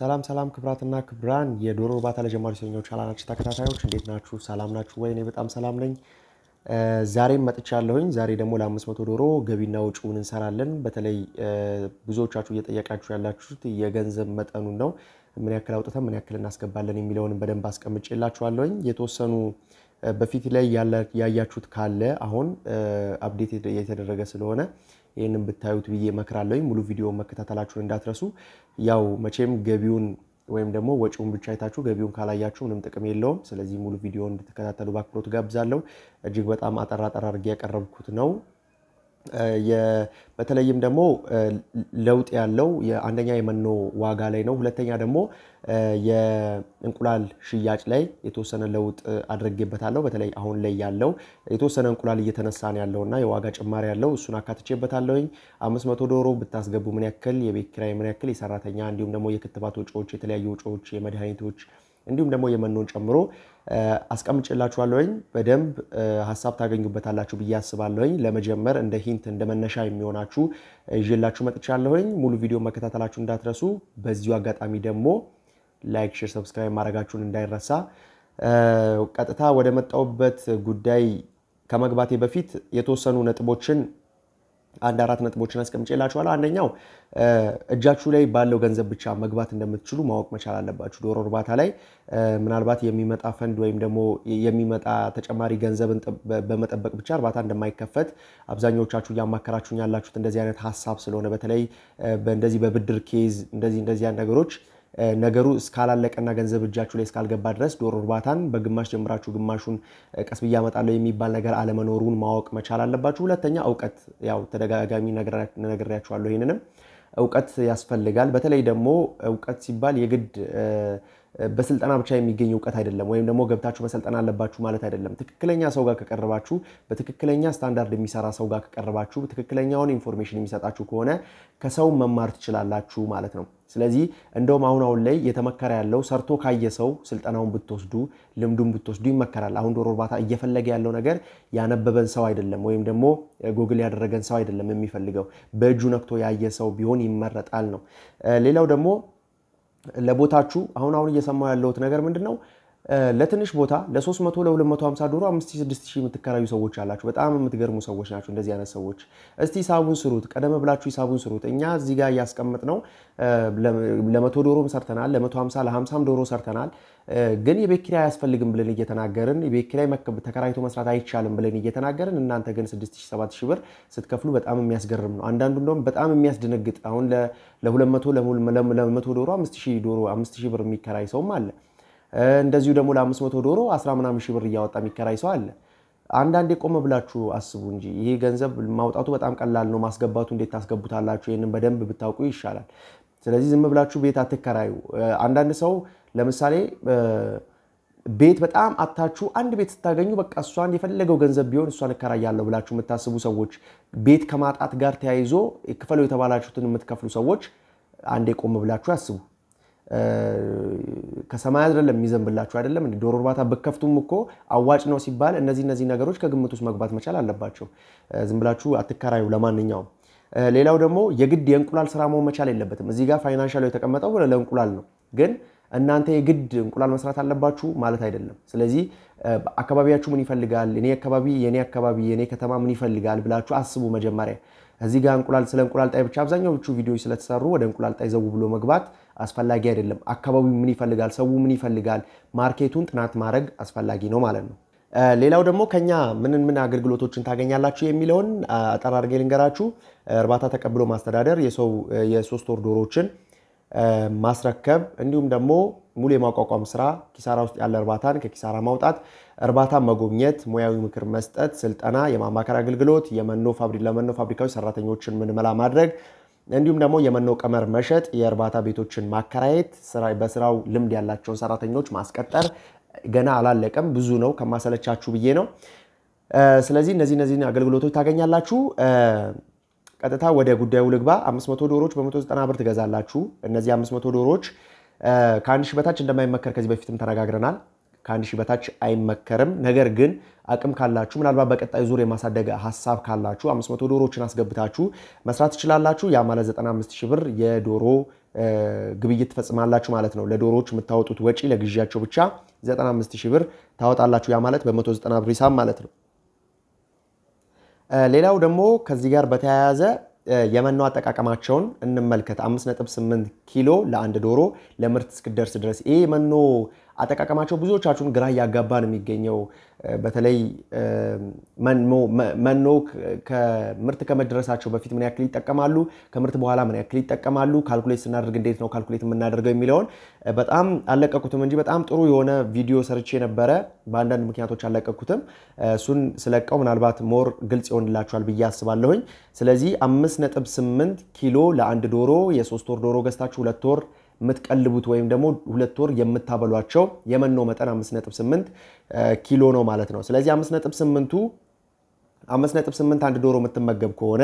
ሰላም ሰላም ክብራትና ክብራን የዶሮ እርባታ ለጀማሪ ሰኞች ቻናላችን ተከታታዮች እንዴት ናችሁ? ሰላም ናችሁ ወይ? እኔ በጣም ሰላም ነኝ። ዛሬም መጥቻለሁኝ። ዛሬ ደግሞ ለ500 ዶሮ ገቢና ወጪውን እንሰራለን። በተለይ ብዙዎቻችሁ እየጠየቃችሁ ያላችሁት የገንዘብ መጠኑን ነው። ምን ያክል አውጥተን ምን ያክል እናስገባለን የሚለውን በደንብ አስቀምጬላችኋለሁኝ። የተወሰኑ በፊት ላይ ያያችሁት ካለ አሁን አፕዴት የተደረገ ስለሆነ ይህንን ብታዩት ብዬ መክራለሁኝ። ሙሉ ቪዲዮ መከታተላችሁን እንዳትረሱ። ያው መቼም ገቢውን ወይም ደግሞ ወጪውን ብቻ አይታችሁ ገቢውን ካላያችሁ ምንም ጥቅም የለውም። ስለዚህ ሙሉ ቪዲዮ እንድትከታተሉ በአክብሮት ጋብዛለሁ። እጅግ በጣም አጠራጠር አድርጌ ያቀረብኩት ነው። በተለይም ደግሞ ለውጥ ያለው አንደኛ የመኖ ዋጋ ላይ ነው። ሁለተኛ ደግሞ የእንቁላል ሽያጭ ላይ የተወሰነ ለውጥ አድርጌበታለሁ። በተለይ አሁን ላይ ያለው የተወሰነ እንቁላል እየተነሳ ነው ያለው እና የዋጋ ጭማሪ ያለው እሱን አካትቼበታለሁኝ። አምስት መቶ ዶሮ ብታስገቡ ምን ያክል፣ የቤት ኪራይ ምን ያክል፣ የሰራተኛ እንዲሁም ደግሞ የክትባት ወጪዎች፣ የተለያዩ ወጪዎች፣ የመድኃኒቶች እንዲሁም ደግሞ የመኖን ጨምሮ አስቀምጭላችኋለሁኝ። በደንብ ሀሳብ ታገኙበታላችሁ ብዬ አስባለሁኝ። ለመጀመር እንደ ሂንት እንደ መነሻ የሚሆናችሁ ይዤላችሁ መጥቻለሁኝ። ሙሉ ቪዲዮ መከታተላችሁ እንዳትረሱ። በዚሁ አጋጣሚ ደግሞ ላይክ፣ ሼር፣ ሰብስክራይብ ማድረጋችሁን እንዳይረሳ። ቀጥታ ወደ መጣሁበት ጉዳይ ከመግባቴ በፊት የተወሰኑ ነጥቦችን አንድ አራት ነጥቦችን አስቀምጬላችኋለሁ። አንደኛው እጃችሁ ላይ ባለው ገንዘብ ብቻ መግባት እንደምትችሉ ማወቅ መቻል አለባችሁ። ዶሮ እርባታ ላይ ምናልባት የሚመጣ ፈንድ ወይም ደግሞ የሚመጣ ተጨማሪ ገንዘብን በመጠበቅ ብቻ እርባታ እንደማይከፈት አብዛኛዎቻችሁ እያማከራችሁኝ ያላችሁት እንደዚህ አይነት ሀሳብ ስለሆነ በተለይ እንደዚህ በብድር ኬዝ እንደዚህ እንደዚህ ነገሮች ነገሩ እስካላለቀና ገንዘብ እጃችሁ ላይ እስካልገባ ድረስ ዶሮ እርባታን በግማሽ ጀምራችሁ ግማሹን ቀስ ብዬ አመጣለሁ የሚባል ነገር አለመኖሩን ማወቅ መቻል አለባችሁ። ሁለተኛ እውቀት፣ ያው ተደጋጋሚ ነግሬያችኋለሁ። ይህንንም እውቀት ያስፈልጋል። በተለይ ደግሞ እውቀት ሲባል የግድ በስልጠና ብቻ የሚገኝ እውቀት አይደለም፣ ወይም ደግሞ ገብታችሁ መሰልጠና አለባችሁ ማለት አይደለም። ትክክለኛ ሰው ጋር ከቀረባችሁ፣ በትክክለኛ ስታንዳርድ የሚሰራ ሰው ጋር ከቀረባችሁ፣ ትክክለኛውን ኢንፎርሜሽን የሚሰጣችሁ ከሆነ ከሰው መማር ትችላላችሁ ማለት ነው። ስለዚህ እንደውም አሁን አሁን ላይ እየተመከረ ያለው ሰርቶ ካየ ሰው ስልጠናውን ብትወስዱ ልምዱን ብትወስዱ ይመከራል። አሁን ዶሮ እርባታ እየፈለገ ያለው ነገር ያነበበን ሰው አይደለም፣ ወይም ደግሞ ጎግል ያደረገን ሰው አይደለም የሚፈልገው በእጁ ነክቶ ያየ ሰው ቢሆን ይመረጣል ነው። ሌላው ደግሞ ለቦታችሁ አሁን አሁን እየሰማ ያለሁት ነገር ምንድን ነው? ለትንሽ ቦታ ለ300 ለ250 ዶሮ 56 የምትከራዩ ሰዎች አላችሁ። በጣም የምትገርሙ ሰዎች ናቸው እንደዚህ አይነት ሰዎች። እስቲ ሂሳቡን ስሩት፣ ቀደም ብላችሁ ሂሳቡን ስሩት። እኛ እዚህ ጋር እያስቀመጥ ነው ለመቶ ዶሮም ሰርተናል፣ ለ150 ለ50 ዶሮ ሰርተናል። ግን የቤት ኪራይ አያስፈልግም ብለን እየተናገርን የቤት ኪራይ ተከራይቶ መስራት አይቻልም ብለን እየተናገርን እናንተ ግን 67 ብር ስትከፍሉ በጣም የሚያስገርም ነው። አንዳንዱ እንደውም በጣም የሚያስደነግጥ አሁን ለ200 ዶሮ 5000 ዶሮ 5000 ብር የሚከራይ ሰውም አለ። እንደዚሁ ደግሞ ለ500 ዶሮ 10 ምናምን ሺህ ብር እያወጣ የሚከራይ ሰው አለ። አንዳንዴ ቆም ብላችሁ አስቡ እንጂ ይሄ ገንዘብ ማውጣቱ በጣም ቀላል ነው። ማስገባቱ እንዴት ታስገቡታላችሁ? ይህንን በደንብ ብታውቁ ይሻላል። ስለዚህ ዝም ብላችሁ ቤት አትከራዩ። አንዳንድ ሰው ለምሳሌ ቤት በጣም አታችሁ አንድ ቤት ስታገኙ በቃ እሷን የፈለገው ገንዘብ ቢሆን እሷን እከራያለሁ ብላችሁ የምታስቡ ሰዎች፣ ቤት ከማጣት ጋር ተያይዞ ክፈለው የተባላችሁትን የምትከፍሉ ሰዎች አንዴ ቆም ብላችሁ አስቡ። ከሰማይ አይደለም የሚዘንብላችሁ አይደለም። እንደ ዶሮ እርባታ ብከፍቱም እኮ አዋጭ ነው ሲባል እነዚህ እነዚህ ነገሮች ከግምት ውስጥ መግባት መቻል አለባቸው። ዝም ብላችሁ አትከራዩ ለማንኛውም ሌላው ደግሞ የግድ የእንቁላል ስራ መሆን መቻል የለበትም። እዚህ ጋር ፋይናንሻል የተቀመጠው ለእንቁላል ነው፣ ግን እናንተ የግድ እንቁላል መስራት አለባችሁ ማለት አይደለም። ስለዚህ አካባቢያችሁ ምን ይፈልጋል፣ እኔ አካባቢ የኔ አካባቢ የኔ ከተማ ምን ይፈልጋል ብላችሁ አስቡ መጀመሪያ። እዚህ ጋር እንቁላል ስለ እንቁላል ጣይ ብቻ አብዛኛዎቹ ቪዲዮዎች ስለተሰሩ ወደ እንቁላል ጣይ ዘው ብሎ መግባት አስፈላጊ አይደለም። አካባቢው ምን ይፈልጋል፣ ሰው ምን ይፈልጋል፣ ማርኬቱን ጥናት ማድረግ አስፈላጊ ነው ማለት ነው። ሌላው ደግሞ ከኛ ምንን ምን አገልግሎቶችን ታገኛላችሁ የሚለውን አጠር ልንገራችሁ። እርባታ ተቀብሎ ማስተዳደር፣ የሰው የሶስት ወር ዶሮችን ማስረከብ፣ እንዲሁም ደግሞ ሙሉ የማቋቋም ስራ፣ ኪሳራ ውስጥ ያለ እርባታን ከኪሳራ ማውጣት፣ እርባታ መጎብኘት፣ ሙያዊ ምክር መስጠት፣ ስልጠና፣ የማማከር አገልግሎት፣ የመኖ ፋብሪ ለመኖ ፋብሪካዎች ሰራተኞችን ምንመላ ማድረግ እንዲሁም ደግሞ የመኖ ቀመር መሸጥ፣ የእርባታ ቤቶችን ማከራየት፣ በስራው ልምድ ያላቸውን ሰራተኞች ማስቀጠር ገና አላለቀም። ብዙ ነው ከማሰለቻችሁ ብዬ ነው። ስለዚህ እነዚህ እነዚህን አገልግሎቶች ታገኛላችሁ። ቀጥታ ወደ ጉዳዩ ልግባ። 500 ዶሮዎች በ190 ብር ትገዛላችሁ። እነዚህ 500 ዶሮዎች ከአንድ ሺህ በታች እንደማይመከር ከዚህ በፊትም ተነጋግረናል። ከአንድ ሺህ በታች አይመከርም። ነገር ግን አቅም ካላችሁ ምናልባት በቀጣይ ዙር የማሳደግ ሀሳብ ካላችሁ 500 ዶሮዎችን አስገብታችሁ መስራት ትችላላችሁ። ያ ማለት 95 ሺህ ብር የዶሮ ግብይት ትፈጽማላችሁ ማለት ነው። ለዶሮዎች የምታወጡት ወጪ ለግዢያቸው ብቻ 95 ሺህ ብር ታወጣላችሁ። ያ ማለት በ190 ብር ሂሳብ ማለት ነው። ሌላው ደግሞ ከዚህ ጋር በተያያዘ የመኖ አጠቃቀማቸውን እንመልከት። 5.8 ኪሎ ለአንድ ዶሮ ለምርት እስክደርስ ድረስ ይሄ የመኖ አጠቃቀማቸው ብዙዎቻችሁን ግራ እያጋባ ነው የሚገኘው። በተለይ መኖ ከምርት ከመድረሳቸው በፊት ምን ያክል ይጠቀማሉ፣ ከምርት በኋላ ምን ያክል ይጠቀማሉ፣ ካልኩሌት ስናደርግ እንዴት ነው ካልኩሌት የምናደርገው የሚለውን በጣም አለቀኩትም እንጂ በጣም ጥሩ የሆነ ቪዲዮ ሰርቼ ነበረ። በአንዳንድ ምክንያቶች አልለቀኩትም። እሱን ስለቀው ምናልባት ሞር ግልጽ ይሆንላችኋል ብዬ አስባለሁኝ። ስለዚህ 5.8 ኪሎ ለአንድ ዶሮ የሶስት ወር ዶሮ ገዝታችሁ ሁለት ወር የምትቀልቡት ወይም ደግሞ ሁለት ወር የምታበሏቸው የመኖ መጠን 5.8 ኪሎ ነው ማለት ነው። ስለዚህ 5.8ቱ 5.81 ዶሮ የምትመገብ ከሆነ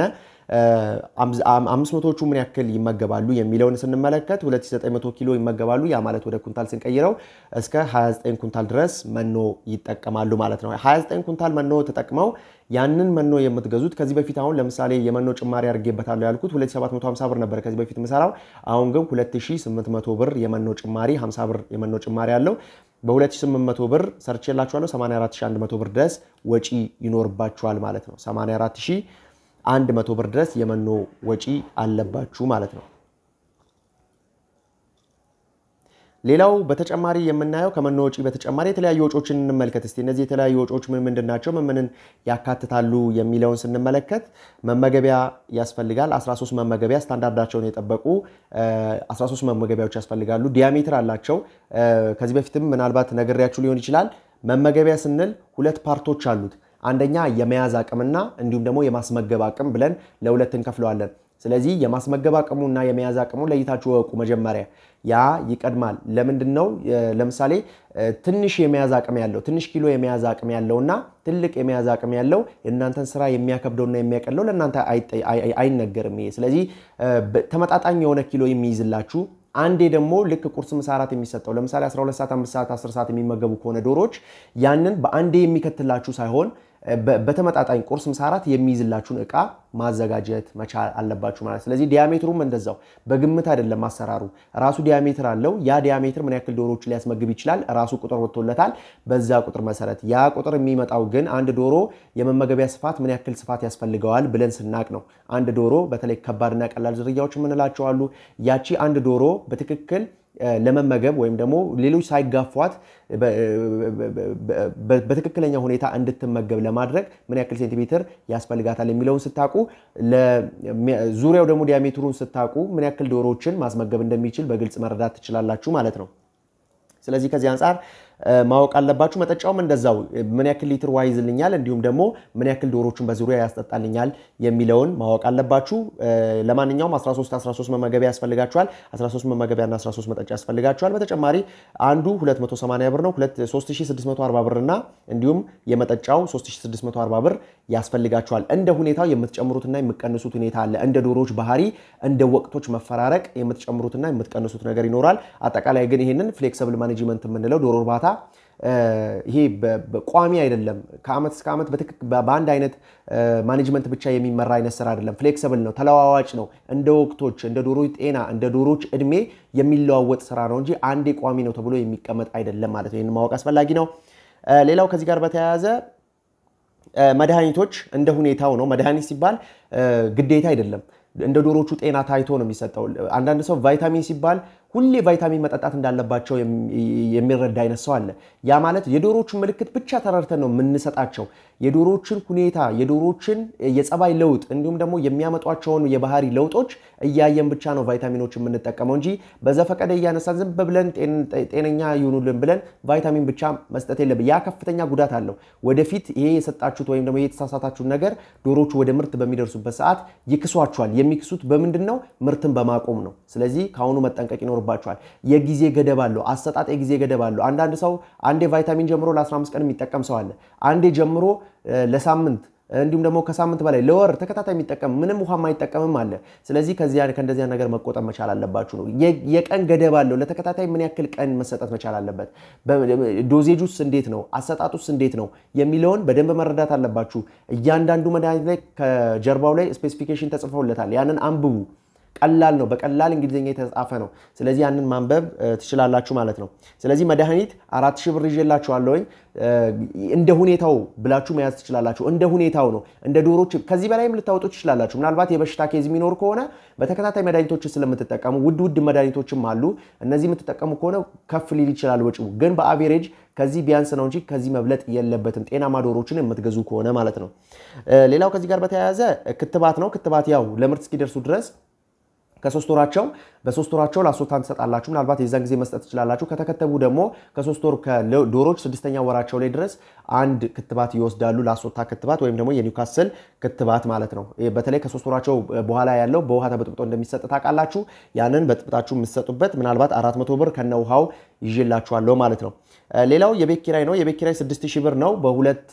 አምስት መቶዎቹ ምን ያክል ይመገባሉ የሚለውን ስንመለከት 2900 ኪሎ ይመገባሉ። ያ ማለት ወደ ኩንታል ስንቀይረው እስከ 29 ኩንታል ድረስ መኖ ይጠቀማሉ ማለት ነው። 29 ኩንታል መኖ ተጠቅመው ያንን መኖ የምትገዙት ከዚህ በፊት አሁን ለምሳሌ የመኖ ጭማሪ አድርጌበታለሁ ያልኩት 2750 ብር ነበር ከዚህ በፊት ምሰራው። አሁን ግን 2800 ብር የመኖ ጭማሪ 50 ብር የመኖ ጭማሪ አለው። በ2800 ብር ሰርቼላችኋለሁ 84100 ብር ድረስ ወጪ ይኖርባችኋል ማለት ነው። 84100 ብር ድረስ የመኖ ወጪ አለባችሁ ማለት ነው። ሌላው በተጨማሪ የምናየው ከመኖ ወጪ በተጨማሪ የተለያዩ ወጮችን እንመልከት እስቲ። እነዚህ የተለያዩ ወጮች ምን ምንድን ናቸው? ምንምንን ምንን ያካትታሉ የሚለውን ስንመለከት መመገቢያ ያስፈልጋል። 13 መመገቢያ ስታንዳርዳቸውን የጠበቁ 13 መመገቢያዎች ያስፈልጋሉ። ዲያሜትር አላቸው። ከዚህ በፊትም ምናልባት ነግሬያችሁ ሊሆን ይችላል። መመገቢያ ስንል ሁለት ፓርቶች አሉት። አንደኛ የመያዝ አቅምና እንዲሁም ደግሞ የማስመገብ አቅም ብለን ለሁለት እንከፍለዋለን። ስለዚህ የማስመገብ አቅሙ እና የመያዝ አቅሙ ለይታችሁ እወቁ። መጀመሪያ ያ ይቀድማል። ለምንድን ነው ለምሳሌ ትንሽ የመያዝ አቅም ያለው ትንሽ ኪሎ የመያዝ አቅም እና ትልቅ የመያዝ አቅም ያለው የእናንተን ስራ የሚያከብደውና የሚያቀለው ለእናንተ አይነገርም። ይሄ ስለዚህ ተመጣጣኝ የሆነ ኪሎ የሚይዝላችሁ አንዴ ደግሞ ልክ ቁርስ፣ ምሳ፣ እራት የሚሰጠው ለምሳሌ 12 ሰዓት፣ 5 ሰዓት፣ 10 ሰዓት የሚመገቡ ከሆነ ዶሮዎች ያንን በአንዴ የሚከትላችሁ ሳይሆን በተመጣጣኝ ቁርስ፣ ምሳራት የሚይዝላችሁን እቃ ማዘጋጀት መቻል አለባችሁ ማለት። ስለዚህ ዲያሜትሩም እንደዛው በግምት አይደለም አሰራሩ ራሱ ዲያሜትር አለው። ያ ዲያሜትር ምን ያክል ዶሮዎችን ሊያስመግብ ይችላል ራሱ ቁጥር ወጥቶለታል። በዛ ቁጥር መሰረት ያ ቁጥር የሚመጣው ግን አንድ ዶሮ የመመገቢያ ስፋት ምን ያክል ስፋት ያስፈልገዋል ብለን ስናቅ ነው። አንድ ዶሮ በተለይ ከባድና ቀላል ዝርያዎች የምንላቸው አሉ። ያቺ አንድ ዶሮ በትክክል ለመመገብ ወይም ደግሞ ሌሎች ሳይጋፏት በትክክለኛ ሁኔታ እንድትመገብ ለማድረግ ምን ያክል ሴንቲሜትር ያስፈልጋታል የሚለውን ስታቁ፣ ዙሪያው ደግሞ ዲያሜትሩን ስታቁ ምን ያክል ዶሮዎችን ማስመገብ እንደሚችል በግልጽ መረዳት ትችላላችሁ ማለት ነው። ስለዚህ ከዚህ አንጻር ማወቅ አለባችሁ። መጠጫውም እንደዛው ምን ያክል ሊትር ውሃ ይዝልኛል፣ እንዲሁም ደግሞ ምን ያክል ዶሮቹን በዙሪያ ያስጠጣልኛል የሚለውን ማወቅ አለባችሁ። ለማንኛውም 13 13 መመገቢያ ያስፈልጋችኋል። 13 መመገቢያና 13 መጠጫ ያስፈልጋችኋል። በተጨማሪ አንዱ 280 ብር ነው፣ 3640 ብር እና እንዲሁም የመጠጫው 3640 ብር ያስፈልጋችኋል። እንደ ሁኔታው የምትጨምሩትና የምትቀንሱት ሁኔታ አለ። እንደ ዶሮዎች ባህሪ፣ እንደ ወቅቶች መፈራረቅ የምትጨምሩትና የምትቀንሱት ነገር ይኖራል። አጠቃላይ ግን ይህንን ፍሌክሰብል ማኔጅመንት የምንለው ዶሮ እርባታ ግንባታ ይሄ ቋሚ አይደለም። ከአመት እስከ አመት በአንድ አይነት ማኔጅመንት ብቻ የሚመራ አይነት ስራ አይደለም። ፍሌክሰብል ነው፣ ተለዋዋጭ ነው። እንደ ወቅቶች፣ እንደ ዶሮች ጤና፣ እንደ ዶሮች እድሜ የሚለዋወጥ ስራ ነው እንጂ አንዴ ቋሚ ነው ተብሎ የሚቀመጥ አይደለም ማለት ነው። ይህን ማወቅ አስፈላጊ ነው። ሌላው ከዚህ ጋር በተያያዘ መድኃኒቶች እንደ ሁኔታው ነው። መድኃኒት ሲባል ግዴታ አይደለም። እንደ ዶሮቹ ጤና ታይቶ ነው የሚሰጠው። አንዳንድ ሰው ቫይታሚን ሲባል ሁሌ ቫይታሚን መጠጣት እንዳለባቸው የሚረዳ አይነት ሰው አለ። ያ ማለት የዶሮዎቹን ምልክት ብቻ ተረድተን ነው የምንሰጣቸው። የዶሮዎችን ሁኔታ፣ የዶሮዎችን የጸባይ ለውጥ እንዲሁም ደግሞ የሚያመጧቸውን የባህሪ ለውጦች እያየን ብቻ ነው ቫይታሚኖች የምንጠቀመው እንጂ በዘፈቀደ እያነሳን ዝም ብለን ጤነኛ ይሁኑልን ብለን ቫይታሚን ብቻ መስጠት የለብን። ያ ከፍተኛ ጉዳት አለው። ወደፊት ይሄ የሰጣችሁት ወይም ደግሞ የተሳሳታችሁት ነገር ዶሮዎቹ ወደ ምርት በሚደርሱበት ሰዓት ይክሷቸዋል። የሚክሱት በምንድን ነው? ምርትን በማቆም ነው። ስለዚህ ከአሁኑ መጠንቀቅ ይኖር ይኖርባቸዋል። የጊዜ ገደብ አለው። አሰጣጥ የጊዜ ገደብ አለው። አንዳንድ ሰው አንዴ ቫይታሚን ጀምሮ ለ15 ቀን የሚጠቀም ሰው አለ። አንዴ ጀምሮ ለሳምንት እንዲሁም ደግሞ ከሳምንት በላይ ለወር ተከታታይ የሚጠቀም ምንም ውሃ ማይጠቀምም አለ። ስለዚህ ከእንደዚያ ነገር መቆጠብ መቻል አለባችሁ ነው። የቀን ገደብ አለው። ለተከታታይ ምን ያክል ቀን መሰጠት መቻል አለበት፣ ዶዜጁስ እንዴት ነው፣ አሰጣጡስ እንዴት ነው የሚለውን በደንብ መረዳት አለባችሁ። እያንዳንዱ መድኃኒት ላይ ከጀርባው ላይ ስፔሲፊኬሽን ተጽፈውለታል። ያንን አንብቡ። ቀላል ነው። በቀላል እንግሊዝኛ የተጻፈ ነው። ስለዚህ ያንን ማንበብ ትችላላችሁ ማለት ነው። ስለዚህ መድኃኒት አራት ሺህ ብር ይዤላችኋለሁኝ። እንደ ሁኔታው ብላችሁ መያዝ ትችላላችሁ። እንደ ሁኔታው ነው። እንደ ዶሮች ከዚህ በላይም ልታወጡ ትችላላችሁ። ምናልባት የበሽታ ኬዝ የሚኖር ከሆነ በተከታታይ መድኃኒቶች ስለምትጠቀሙ ውድ ውድ መድኃኒቶችም አሉ። እነዚህ የምትጠቀሙ ከሆነ ከፍ ሊል ይችላል ወጪው። ግን በአቬሬጅ ከዚህ ቢያንስ ነው እንጂ ከዚህ መብለጥ የለበትም፣ ጤናማ ዶሮዎችን የምትገዙ ከሆነ ማለት ነው። ሌላው ከዚህ ጋር በተያያዘ ክትባት ነው። ክትባት ያው ለምርት እስኪደርሱ ድረስ ከሶስት ወራቸው በሶስት ወራቸው ላሶታን ትሰጣላችሁ። ምናልባት የዛን ጊዜ መስጠት ትችላላችሁ። ከተከተቡ ደግሞ ከሶስት ወር ከዶሮች ስድስተኛ ወራቸው ላይ ድረስ አንድ ክትባት ይወስዳሉ። ላሶታ ክትባት ወይም ደግሞ የኒውካስል ክትባት ማለት ነው። በተለይ ከሶስት ወራቸው በኋላ ያለው በውሃ ተበጥብጦ እንደሚሰጥ ታውቃላችሁ። ያንን በጥብጣችሁ የምትሰጡበት ምናልባት አራት መቶ ብር ከነ ውሃው ይዤላችኋለሁ ማለት ነው። ሌላው የቤት ኪራይ ነው። የቤት ኪራይ ስድስት ሺህ ብር ነው በሁለት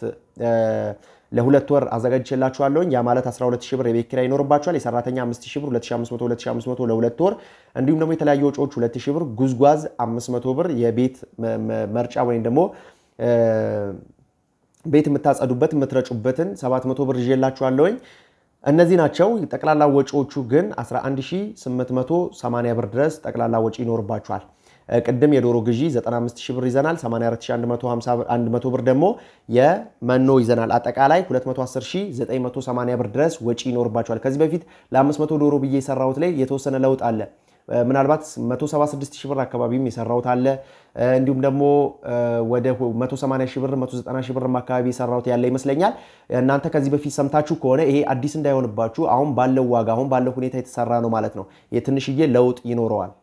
ለሁለት ወር አዘጋጅቼላችኋለሁኝ። ያ ማለት 12 ሺህ ብር የቤት ኪራይ ይኖርባችኋል። የሰራተኛ 5 ሺህ ብር 2500 2500 ለሁለት ወር እንዲሁም ደግሞ የተለያዩ ወጪዎች 2 ሺህ ብር፣ ጉዝጓዝ 500 ብር፣ የቤት መርጫ ወይም ደግሞ ቤት የምታጸዱበት የምትረጩበትን 700 ብር ይዤላችኋለሁኝ። እነዚህ ናቸው። ጠቅላላ ወጪዎቹ ግን 11880 ብር ድረስ ጠቅላላ ወጪ ይኖርባችኋል። ቅድም የዶሮ ግዢ 95 ሺህ ብር ይዘናል። 84150 ብር ደግሞ የመኖ ይዘናል። አጠቃላይ 210980 ብር ድረስ ወጪ ይኖርባቸዋል። ከዚህ በፊት ለ500 ዶሮ ብዬ የሰራሁት ላይ የተወሰነ ለውጥ አለ። ምናልባት 176 ሺህ ብር አካባቢም የሰራሁት አለ። እንዲሁም ደግሞ ወደ 180 ሺህ ብር 190 ሺህ አካባቢ የሰራሁት ያለ ይመስለኛል። እናንተ ከዚህ በፊት ሰምታችሁ ከሆነ ይሄ አዲስ እንዳይሆንባችሁ አሁን ባለው ዋጋ አሁን ባለው ሁኔታ የተሰራ ነው ማለት ነው። የትንሽዬ ለውጥ ይኖረዋል።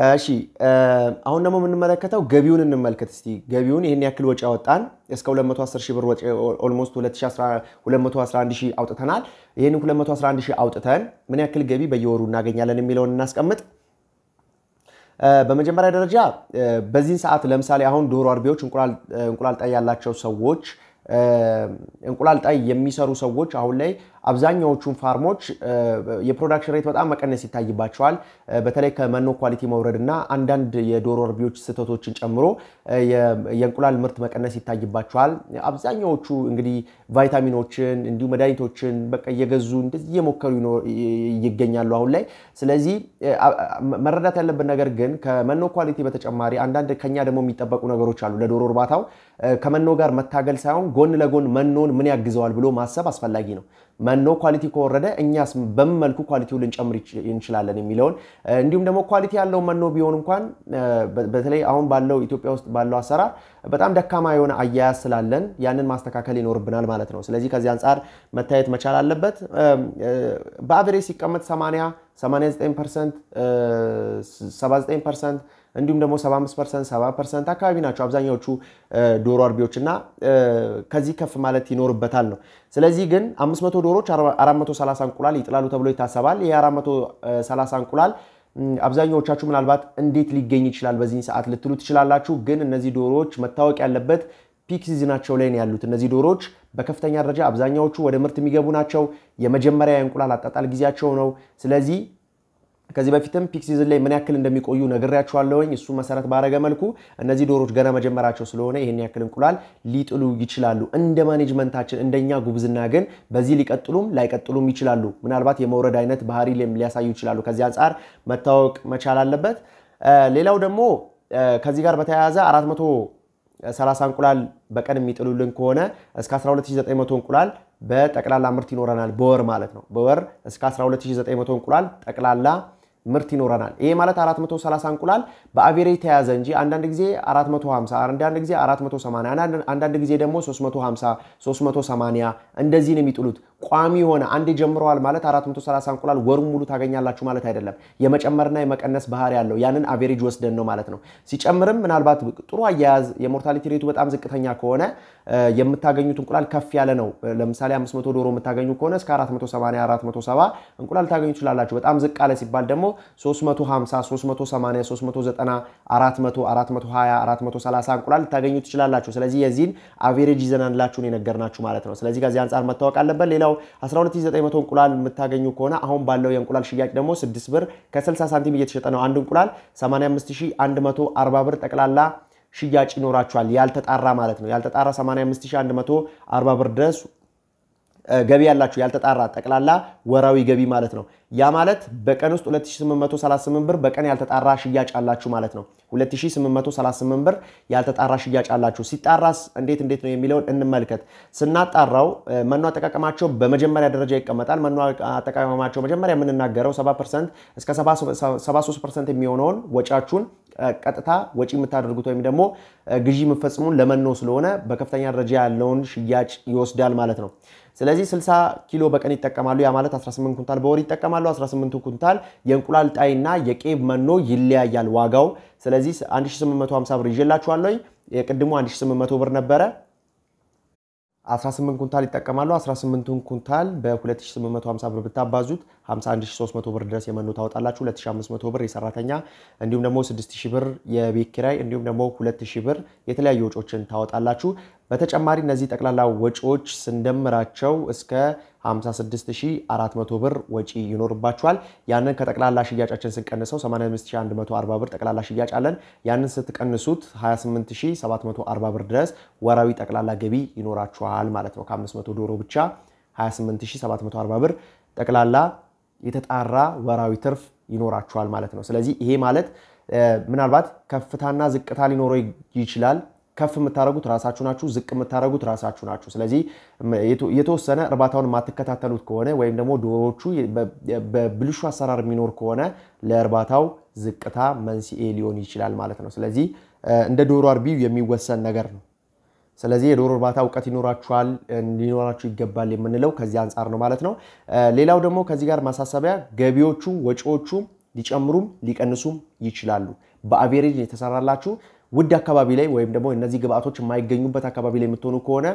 እሺ አሁን ደግሞ የምንመለከተው ገቢውን እንመልከት እስኪ ገቢውን ይህን ያክል ወጪ አወጣን። እስከ 210 ሺህ ብር ወጪ ኦልሞስት 211 ሺህ አውጥተናል። ይህን 211 ሺህ አውጥተን ምን ያክል ገቢ በየወሩ እናገኛለን የሚለውን እናስቀምጥ። በመጀመሪያ ደረጃ በዚህን ሰዓት ለምሳሌ አሁን ዶሮ አርቢዎች፣ እንቁላል ጣይ ያላቸው ሰዎች፣ እንቁላል ጣይ የሚሰሩ ሰዎች አሁን ላይ አብዛኛዎቹን ፋርሞች የፕሮዳክሽን ሬት በጣም መቀነስ ይታይባቸዋል። በተለይ ከመኖ ኳሊቲ መውረድ እና አንዳንድ የዶሮ እርቢዎች ስህተቶችን ጨምሮ የእንቁላል ምርት መቀነስ ይታይባቸዋል። አብዛኛዎቹ እንግዲህ ቫይታሚኖችን እንዲሁ መድኃኒቶችን በቃ እየገዙ እንደዚህ እየሞከሩ ይገኛሉ አሁን ላይ። ስለዚህ መረዳት ያለብን ነገር ግን ከመኖ ኳሊቲ በተጨማሪ አንዳንድ ከኛ ደግሞ የሚጠበቁ ነገሮች አሉ። ለዶሮ እርባታው ከመኖ ጋር መታገል ሳይሆን ጎን ለጎን መኖን ምን ያግዘዋል ብሎ ማሰብ አስፈላጊ ነው። መኖ ኳሊቲ ከወረደ እኛስ በምን መልኩ ኳሊቲው ልንጨምር እንችላለን የሚለውን እንዲሁም ደግሞ ኳሊቲ ያለው መኖ ቢሆን እንኳን በተለይ አሁን ባለው ኢትዮጵያ ውስጥ ባለው አሰራር በጣም ደካማ የሆነ አያያዝ ስላለን ያንን ማስተካከል ይኖርብናል ማለት ነው። ስለዚህ ከዚህ አንጻር መታየት መቻል አለበት። በአቨሬጅ ሲቀመጥ 80 89 ፐርሰንት 79 ፐርሰንት እንዲሁም ደግሞ 75 ፐርሰንት 70 ፐርሰንት አካባቢ ናቸው አብዛኛዎቹ ዶሮ አርቢዎች እና ከዚህ ከፍ ማለት ይኖርበታል ነው። ስለዚህ ግን 500 ዶሮች 430 እንቁላል ይጥላሉ ተብሎ ይታሰባል። ይህ 430 እንቁላል አብዛኛዎቻችሁ ምናልባት እንዴት ሊገኝ ይችላል በዚህ ሰዓት ልትሉ ትችላላችሁ። ግን እነዚህ ዶሮዎች መታወቅ ያለበት ፒክ ሲዝናቸው ላይ ነው ያሉት። እነዚህ ዶሮዎች በከፍተኛ ደረጃ አብዛኛዎቹ ወደ ምርት የሚገቡ ናቸው። የመጀመሪያ የእንቁላል አጣጣል ጊዜያቸው ነው። ስለዚህ ከዚህ በፊትም ፒክ ሲዝን ላይ ምን ያክል እንደሚቆዩ ነግሬያችኋለሁኝ። እሱ መሰረት ባረገ መልኩ እነዚህ ዶሮች ገና መጀመራቸው ስለሆነ ይህን ያክል እንቁላል ሊጥሉ ይችላሉ። እንደ ማኔጅመንታችን እንደኛ ጉብዝና ግን በዚህ ሊቀጥሉም ላይቀጥሉም ይችላሉ። ምናልባት የመውረድ አይነት ባህሪ ሊያሳዩ ይችላሉ። ከዚህ አንጻር መታወቅ መቻል አለበት። ሌላው ደግሞ ከዚህ ጋር በተያያዘ 430 እንቁላል በቀን የሚጥሉልን ከሆነ እስከ 12900 እንቁላል በጠቅላላ ምርት ይኖረናል። በወር ማለት ነው። በወር እስከ 12900 እንቁላል ጠቅላላ ምርት ይኖረናል። ይሄ ማለት 430 እንቁላል በአቬሬጅ ተያዘ እንጂ አንዳንድ ጊዜ 450፣ አንዳንድ ጊዜ 480፣ አንዳንድ ጊዜ ደግሞ 350፣ 380 እንደዚህ ነው የሚጥሉት። ቋሚ የሆነ አንድ ጀምረዋል ማለት 430 እንቁላል ወሩን ሙሉ ታገኛላችሁ ማለት አይደለም። የመጨመርና የመቀነስ ባህሪ ያለው ያንን አቬሬጅ ወስደን ነው ማለት ነው። ሲጨምርም ምናልባት ጥሩ አያያዝ የሞርታሊቲ ሬቱ በጣም ዝቅተኛ ከሆነ የምታገኙት እንቁላል ከፍ ያለ ነው። ለምሳሌ 500 ዶሮ የምታገኙ ከሆነ እስከ 480 470 እንቁላል ታገኙ ትችላላችሁ። በጣም ዝቅ አለ ሲባል ደግሞ 350 380 390 400 420 430 እንቁላል ታገኙ ትችላላችሁ። ስለዚህ የዚህን አቬሬጅ ይዘናላችሁን የነገርናችሁ ማለት ነው። ስለዚህ ከዚህ አንጻር መታወቅ አለበት። ሌላው ሌላው 12900 እንቁላል የምታገኙ ከሆነ አሁን ባለው የእንቁላል ሽያጭ ደግሞ 6 ብር ከ60 ሳንቲም እየተሸጠ ነው። አንድ እንቁላል 85140 ብር ጠቅላላ ሽያጭ ይኖራችኋል። ያልተጣራ ማለት ነው። ያልተጣራ 85140 ብር ድረስ ገቢ ያላችሁ ያልተጣራ ጠቅላላ ወራዊ ገቢ ማለት ነው። ያ ማለት በቀን ውስጥ 2838 ብር በቀን ያልተጣራ ሽያጭ አላችሁ ማለት ነው። 2838 ብር ያልተጣራ ሽያጭ አላችሁ። ሲጣራስ እንዴት እንዴት ነው የሚለውን እንመልከት። ስናጣራው መኖ አጠቃቀማቸው በመጀመሪያ ደረጃ ይቀመጣል። መኖ አጠቃቀማቸው መጀመሪያ የምንናገረው 7 እስከ 73 የሚሆነውን ወጫችሁን ቀጥታ ወጪ የምታደርጉት ወይም ደግሞ ግዢ የምፈጽሙን ለመኖ ስለሆነ በከፍተኛ ደረጃ ያለውን ሽያጭ ይወስዳል ማለት ነው። ስለዚህ 60 ኪሎ በቀን ይጠቀማሉ። ያ ማለት 18 ኩንታል በወር ይጠቀማሉ። 18 ኩንታል የእንቁላል ጣይና የቄብ መኖ ይለያያል ዋጋው። ስለዚህ 1850 ብር ይዤላችኋለሁ። የቅድሙ 1800 ብር ነበረ። 18 ኩንታል ይጠቀማሉ። 18ቱን ኩንታል በ2850 ብር ብታባዙት 51300 ብር ድረስ የመኖ ታወጣላችሁ። 2500 ብር የሰራተኛ እንዲሁም ደግሞ 6000 ብር የቤት ኪራይ እንዲሁም ደግሞ 2000 ብር የተለያዩ ወጮችን ታወጣላችሁ። በተጨማሪ እነዚህ ጠቅላላ ወጪዎች ስንደምራቸው እስከ 56400 ብር ወጪ ይኖርባቸዋል። ያንን ከጠቅላላ ሽያጫችን ስንቀንሰው 85140 ብር ጠቅላላ ሽያጭ አለን። ያንን ስትቀንሱት 28740 ብር ድረስ ወራዊ ጠቅላላ ገቢ ይኖራችኋል ማለት ነው። ከ500 ዶሮ ብቻ 28740 ብር ጠቅላላ የተጣራ ወራዊ ትርፍ ይኖራችኋል ማለት ነው። ስለዚህ ይሄ ማለት ምናልባት ከፍታና ዝቅታ ሊኖረው ይችላል ከፍ የምታደረጉት ራሳችሁ ናችሁ፣ ዝቅ የምታደረጉት ራሳችሁ ናችሁ። ስለዚህ የተወሰነ እርባታውን የማትከታተሉት ከሆነ ወይም ደግሞ ዶሮዎቹ በብልሹ አሰራር የሚኖር ከሆነ ለእርባታው ዝቅታ መንስኤ ሊሆን ይችላል ማለት ነው። ስለዚህ እንደ ዶሮ አርቢው የሚወሰን ነገር ነው። ስለዚህ የዶሮ እርባታ እውቀት ይኖራችኋል ሊኖራችሁ ይገባል የምንለው ከዚህ አንጻር ነው ማለት ነው። ሌላው ደግሞ ከዚህ ጋር ማሳሰቢያ ገቢዎቹ ወጪዎቹ ሊጨምሩም ሊቀንሱም ይችላሉ። በአቬሬጅ የተሰራላችሁ ውድ አካባቢ ላይ ወይም ደግሞ እነዚህ ግብአቶች የማይገኙበት አካባቢ ላይ የምትሆኑ ከሆነ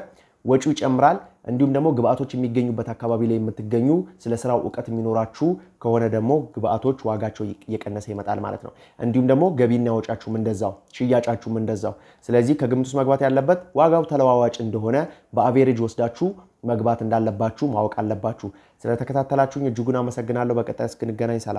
ወጪው ይጨምራል። እንዲሁም ደግሞ ግብአቶች የሚገኙበት አካባቢ ላይ የምትገኙ ስለ ስራው እውቀት የሚኖራችሁ ከሆነ ደግሞ ግብአቶች ዋጋቸው እየቀነሰ ይመጣል ማለት ነው። እንዲሁም ደግሞ ገቢና ወጫችሁም እንደዛው፣ ሽያጫችሁም እንደዛው። ስለዚህ ከግምት ውስጥ መግባት ያለበት ዋጋው ተለዋዋጭ እንደሆነ በአቬሬጅ ወስዳችሁ መግባት እንዳለባችሁ ማወቅ አለባችሁ። ስለተከታተላችሁኝ እጅጉን አመሰግናለሁ። በቀጣይ እስክንገናኝ ሰላም።